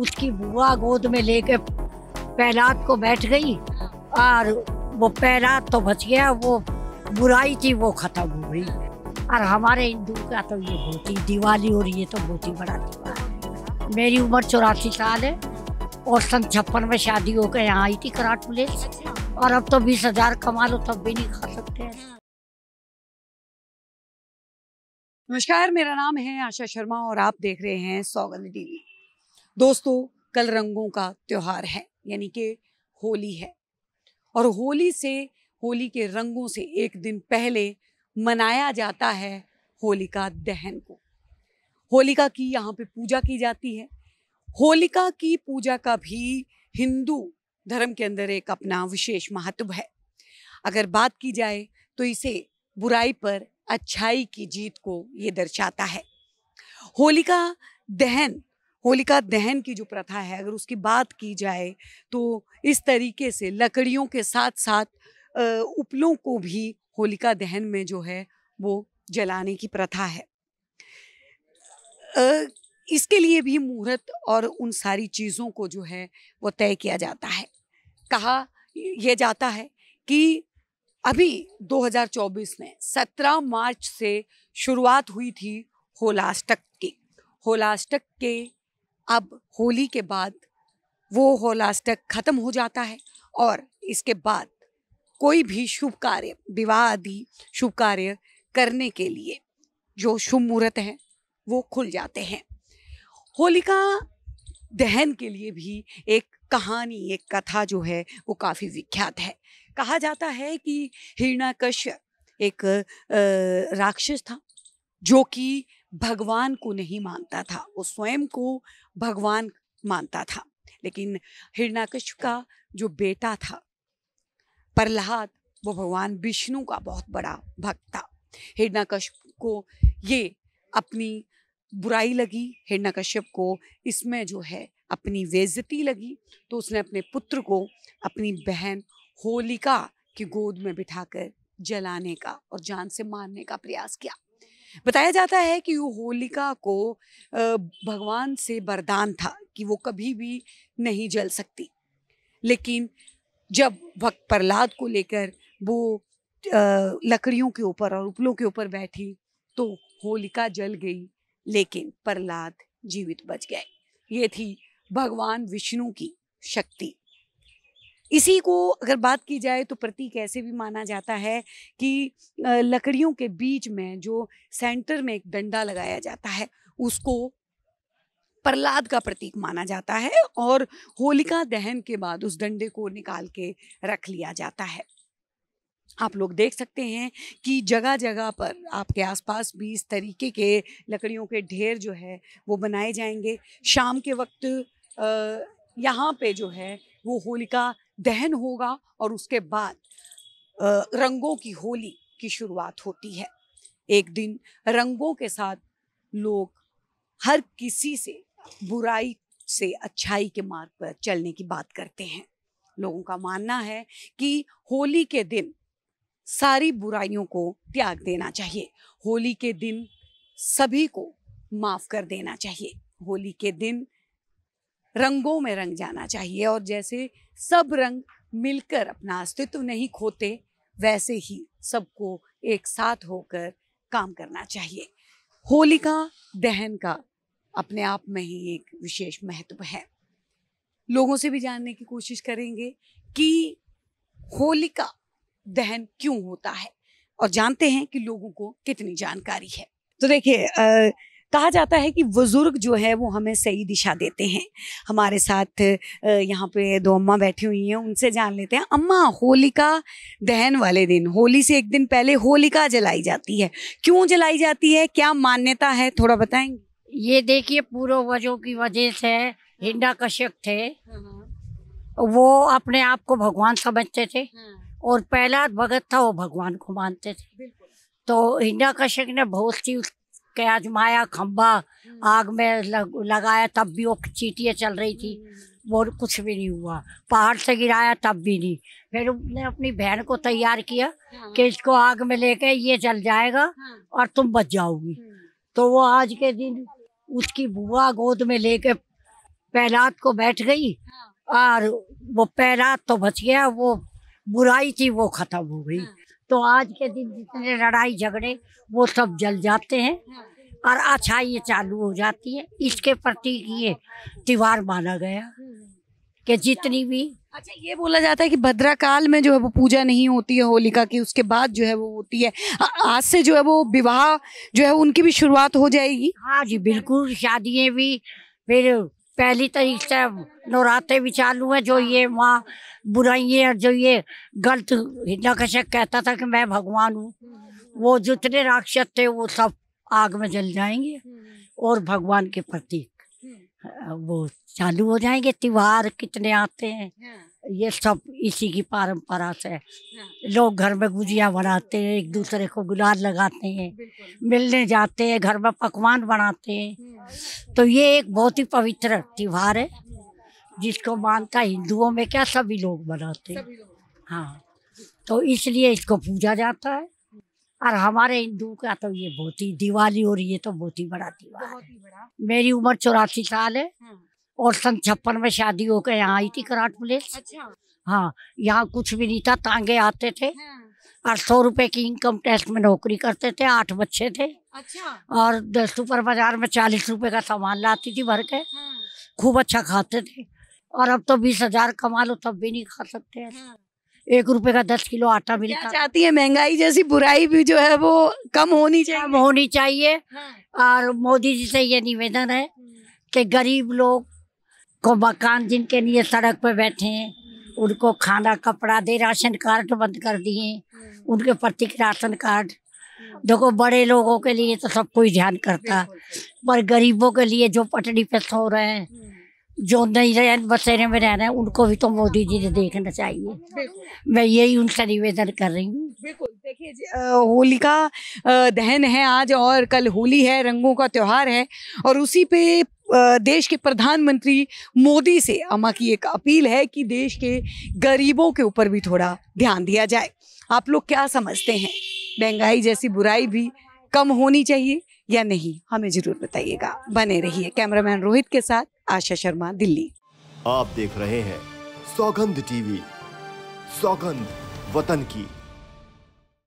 उसकी बुआ गोद में लेके पैरात को बैठ गई और वो पैरात तो बच गया वो बुराई थी वो खत्म हो गई और हमारे हिंदू का तो ये बहुत ही दिवाली और ये तो बहुत ही बड़ा दिवाली मेरी उम्र चौरासी साल है और सन छप्पन में शादी होकर यहाँ आई थी कराट प्लेस और अब तो बीस हजार कमा लो तब भी नहीं खा सकते हैं नमस्कार मेरा नाम है आशा शर्मा और आप देख रहे हैं सौगंध टीवी दोस्तों कल रंगों का त्यौहार है यानी कि होली है और होली से होली के रंगों से एक दिन पहले मनाया जाता है होलिका दहन को होलिका की यहाँ पे पूजा की जाती है होलिका की पूजा का भी हिंदू धर्म के अंदर एक अपना विशेष महत्व है अगर बात की जाए तो इसे बुराई पर अच्छाई की जीत को ये दर्शाता है होलिका दहन होलिका दहन की जो प्रथा है अगर उसकी बात की जाए तो इस तरीके से लकड़ियों के साथ साथ उपलों को भी होलिका दहन में जो है वो जलाने की प्रथा है इसके लिए भी मुहूर्त और उन सारी चीज़ों को जो है वो तय किया जाता है कहा यह जाता है कि अभी 2024 में 17 मार्च से शुरुआत हुई थी होलाष्टक की होलाष्टक के अब होली के बाद वो होलास्टक खत्म हो जाता है और इसके बाद कोई भी शुभ कार्य विवाह आदि शुभ कार्य करने के लिए जो शुभ मुहूर्त हैं वो खुल जाते हैं होलिका दहन के लिए भी एक कहानी एक कथा जो है वो काफ़ी विख्यात है कहा जाता है कि हिरणाकश्य एक राक्षस था जो कि भगवान को नहीं मानता था वो स्वयं को भगवान मानता था लेकिन हिरणाकश का जो बेटा था प्रहलाद वो भगवान विष्णु का बहुत बड़ा भक्त था हिरणाकश को ये अपनी बुराई लगी हिरणाकश्यप को इसमें जो है अपनी बेजती लगी तो उसने अपने पुत्र को अपनी बहन होलिका की गोद में बिठाकर जलाने का और जान से मारने का प्रयास किया बताया जाता है कि होलिका को भगवान से वरदान था कि वो कभी भी नहीं जल सकती लेकिन जब भक्त प्रहलाद को लेकर वो लकड़ियों के ऊपर और उपलों के ऊपर बैठी तो होलिका जल गई लेकिन प्रहलाद जीवित बच गए ये थी भगवान विष्णु की शक्ति इसी को अगर बात की जाए तो प्रतीक ऐसे भी माना जाता है कि लकड़ियों के बीच में जो सेंटर में एक डंडा लगाया जाता है उसको प्रहलाद का प्रतीक माना जाता है और होलिका दहन के बाद उस डंडे को निकाल के रख लिया जाता है आप लोग देख सकते हैं कि जगह जगह पर आपके आसपास भी इस तरीके के लकड़ियों के ढेर जो है वो बनाए जाएंगे शाम के वक्त यहाँ पे जो है वो होलिका दहन होगा और उसके बाद रंगों की होली की शुरुआत होती है एक दिन रंगों के साथ लोग हर किसी से बुराई से अच्छाई के मार्ग पर चलने की बात करते हैं लोगों का मानना है कि होली के दिन सारी बुराइयों को त्याग देना चाहिए होली के दिन सभी को माफ़ कर देना चाहिए होली के दिन रंगों में रंग जाना चाहिए और जैसे सब रंग मिलकर अपना अस्तित्व नहीं खोते वैसे ही सबको एक साथ होकर काम करना चाहिए होलिका दहन का अपने आप में ही एक विशेष महत्व है लोगों से भी जानने की कोशिश करेंगे कि होलिका दहन क्यों होता है और जानते हैं कि लोगों को कितनी जानकारी है तो देखिए कहा जाता है कि बुज़ुर्ग जो है वो हमें सही दिशा देते हैं हमारे साथ यहाँ पे दो अम्मा बैठी हुई हैं उनसे जान लेते हैं अम्मा होलिका दहन वाले दिन होली से एक दिन पहले होलिका जलाई जाती है क्यों जलाई जाती है क्या मान्यता है थोड़ा बताएंगे ये देखिए पूर्व वजह की वजह से हिंडा कश्यप थे हाँ, हाँ। वो अपने आप को भगवान समझते थे हाँ। और पहला भगत था वो भगवान को मानते थे तो हिंडा कश्यप ने बहुत सी के आजमाया खम्बा हम्म। आग में लग, लगाया तब भी वो चीटियाँ चल रही थी हम्म। वो कुछ भी नहीं हुआ पहाड़ से गिराया तब भी नहीं फिर उसने अपनी बहन को तैयार किया हाँ। कि इसको आग में लेके ये जल जाएगा हाँ। और तुम बच जाओगी हम्म। तो वो आज के दिन उसकी बुआ गोद में लेके पैरात को बैठ गई हाँ। और वो पैरात तो बच गया वो बुराई थी वो खत्म हो गई तो आज के दिन जितने लड़ाई झगड़े वो सब जल जाते हैं और अच्छाई ये चालू हो जाती है इसके प्रतीक ये त्योहार माना गया कि जितनी भी अच्छा ये बोला जाता है कि भद्रा काल में जो है वो पूजा नहीं होती है होलिका की उसके बाद जो है वो होती है आज से जो है वो विवाह जो है उनकी भी शुरुआत हो जाएगी हाँ जी बिल्कुल शादियाँ भी फिर पहली तारीख से नवरात्रे भी चालू है जो ये माँ है जो ये गलत हिरणाकश्यप कहता था कि मैं भगवान हूँ वो जितने राक्षस थे वो सब आग में जल जाएंगे और भगवान के प्रतीक वो चालू हो जाएंगे त्योहार कितने आते हैं ये सब इसी की परंपरा से हाँ। लोग घर में गुजिया बनाते हैं एक दूसरे को गुलाल लगाते हैं मिलने जाते हैं घर में पकवान बनाते हैं हाँ। तो ये एक बहुत ही पवित्र त्यौहार है जिसको मानता हिंदुओं में क्या सभी लोग मनाते हैं हाँ तो इसलिए इसको पूजा जाता है और हमारे हिंदू का तो ये बहुत ही दिवाली और ये तो बहुत ही बड़ा त्यौहार मेरी उम्र चौरासी साल है हाँ। और सन छप्पन में शादी होकर यहाँ आई थी कराट प्लेस अच्छा। हाँ यहाँ कुछ भी नहीं था तांगे आते थे और हाँ। सौ रुपए की इनकम टैक्स में नौकरी करते थे आठ बच्चे थे अच्छा। और सुपर बाजार में चालीस रुपए का सामान लाती थी भर के हाँ। खूब अच्छा खाते थे और अब तो बीस हजार कमा लो तब भी नहीं खा सकते हैं हाँ। एक रुपए का दस किलो आटा मिलता क्या चाहती है महंगाई जैसी बुराई भी जो है वो कम होनी चाहिए कम होनी चाहिए हाँ। और मोदी जी से ये निवेदन है हम्म। कि गरीब लोग को मकान जिनके लिए सड़क पर बैठे हैं उनको खाना कपड़ा दे राशन कार्ड बंद कर दिए उनके प्रतीक के राशन कार्ड देखो बड़े लोगों के लिए तो सब कोई ध्यान करता पर गरीबों के लिए जो पटरी पे सो रहे हैं जो नहीं रहे बसेरे में रह रहे हैं उनको भी तो मोदी जी ने देखना चाहिए मैं यही उनसे निवेदन कर रही हूँ बिल्कुल देखिए होलिका दहन है आज और कल होली है रंगों का त्यौहार है और उसी पे देश के प्रधानमंत्री मोदी से अमा की एक अपील है कि देश के गरीबों के ऊपर भी थोड़ा ध्यान दिया जाए आप लोग क्या समझते हैं महंगाई जैसी बुराई भी कम होनी चाहिए या नहीं हमें जरूर बताइएगा बने रहिए कैमरामैन रोहित के साथ आशा शर्मा दिल्ली आप देख रहे हैं सौगंध टीवी सौगंध वतन की